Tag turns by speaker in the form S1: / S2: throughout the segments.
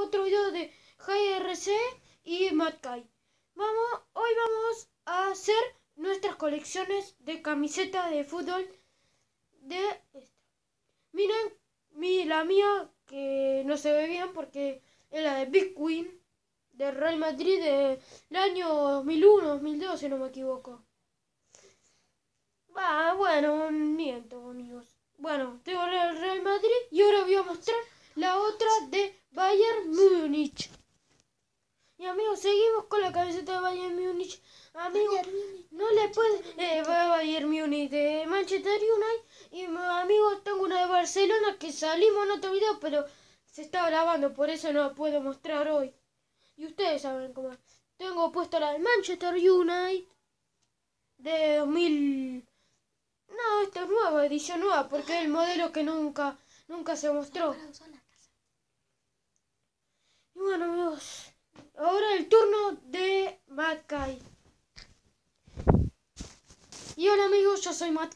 S1: otro vídeo de JRC y Madkai Vamos, hoy vamos a hacer nuestras colecciones de camiseta de fútbol de Miren mi, la mía que no se ve bien porque es la de Big Queen de Real Madrid del año 2001, 2002 si no me equivoco. bueno, miento amigos. Bueno, tengo la no le puede. Eh, Bayern Munich de Manchester United. Y amigos, tengo una de Barcelona que salimos en otro video, pero se está grabando, por eso no la puedo mostrar hoy. Y ustedes saben cómo. Tengo puesto la de Manchester United de 2000. No, esta es nueva, edición nueva, porque es el modelo que nunca, nunca se mostró. Y bueno, amigos, ahora el turno de Mackay y hola amigos, yo soy Matt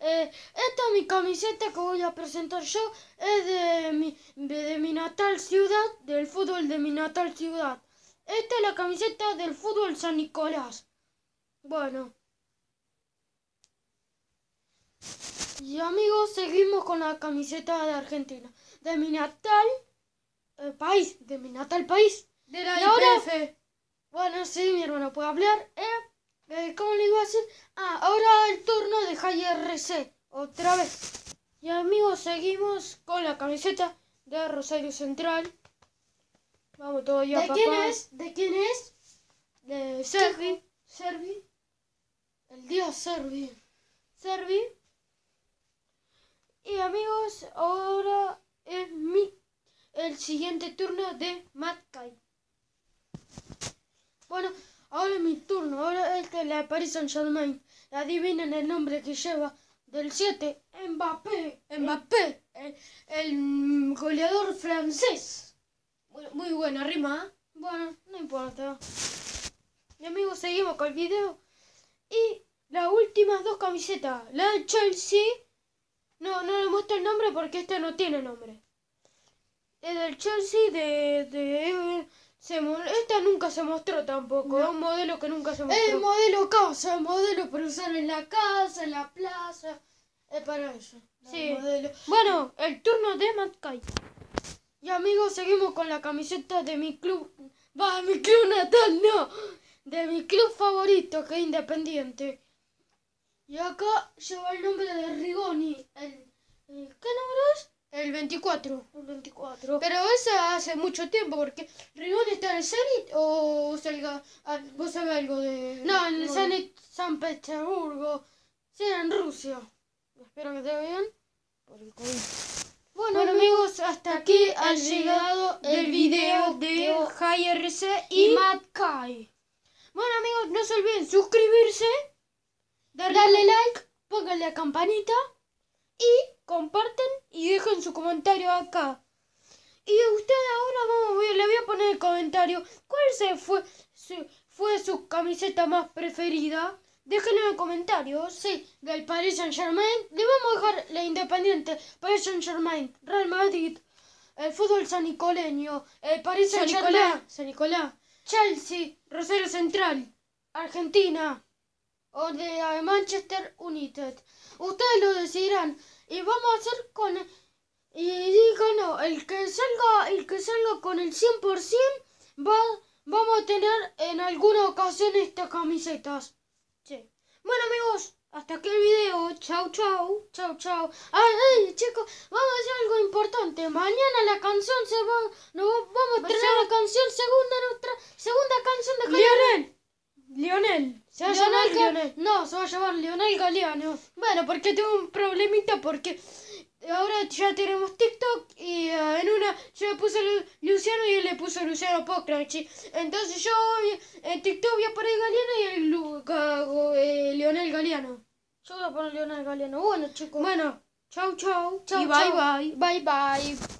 S1: eh, esta es mi camiseta que voy a presentar yo. Es de mi, de, mi natal ciudad, del fútbol de mi natal ciudad. Esta es la camiseta del fútbol San Nicolás. Bueno. Y amigos, seguimos con la camiseta de Argentina. De mi natal eh, país, de mi natal país. De la IPF. bueno, sí, mi hermano puede hablar. Eh, eh, ¿Cómo le iba a hacer? Ah, ahora el turno de JRC. Otra vez. Y amigos, seguimos con la camiseta de Rosario Central. Vamos todo ¿De papá. quién es? ¿De quién es? De Servi. Servi. El día Servi. Servi. Y amigos, ahora es mi, el siguiente turno de Matkai. Bueno es mi turno, ahora es este le aparece Saint Germain. Adivinen el nombre que lleva del 7, Mbappé. Mbappé, eh, el, goleador francés. Muy, buena rima, ¿eh? Bueno, no importa. mi amigos, seguimos con el video. Y las últimas dos camisetas, la del Chelsea. No, no le muestro el nombre porque este no tiene nombre. Es del Chelsea de esta nunca se mostró tampoco, es un modelo que nunca se mostró. Es modelo casa, es modelo para usar en la casa, en la plaza, es para eso. bueno, el turno de Matkai. Y amigos, seguimos con la camiseta de mi club, va, mi club natal, no, de mi club favorito, que es Independiente. Y acá lleva el nombre de Rigoni, ¿qué número es? El 24. El 24. Pero esa hace mucho tiempo, porque Rigón está en el Zenit o salga, ah, vos sabés algo de... No, en el San Petersburgo. en Rusia. Espero que te bien.
S2: Bueno, amigos, hasta aquí, ha llegado el video, de JRC
S1: y, y Kai. Bueno amigos, no se olviden suscribirse, darle, like, pónganle la campanita y comparten y dejen su comentario acá. Y ustedes ahora vamos, le voy a poner el comentario. ¿Cuál se fue, fue su camiseta más preferida? Déjenlo en el comentario. Sí, del Paris Saint Germain. Le vamos a dejar la Independiente, Paris Saint Germain, Real Madrid, el fútbol sanicoleño, el Paris Saint Germain, San Nicolás, Chelsea, Rosario Central, Argentina o de Manchester United. Ustedes lo decidirán. Y vamos a hacer con... Y digan, no, el que salga, el que salga con el 100% va, vamos a tener en alguna ocasión estas camisetas. Sí. Bueno amigos, hasta aquí el video. Chau, chau, chau, chau. Ay, ah, ay, eh, chicos, vamos a hacer algo importante. Mañana la canción se va, no, vamos a tener la canción segunda, nuestra segunda canción de se va No, se va a llamar Lionel Galeano. Bueno, porque tengo un problemita porque ahora ya tenemos TikTok y eh, en una yo le puse Luciano y él le puso Luciano Pocranchi. Entonces yo en TikTok voy a poner Galeano y el eh, Lionel Galeano. Yo voy a poner Lionel Galeano. Bueno, chicos. Bueno, chao chao bye bye. Bye bye.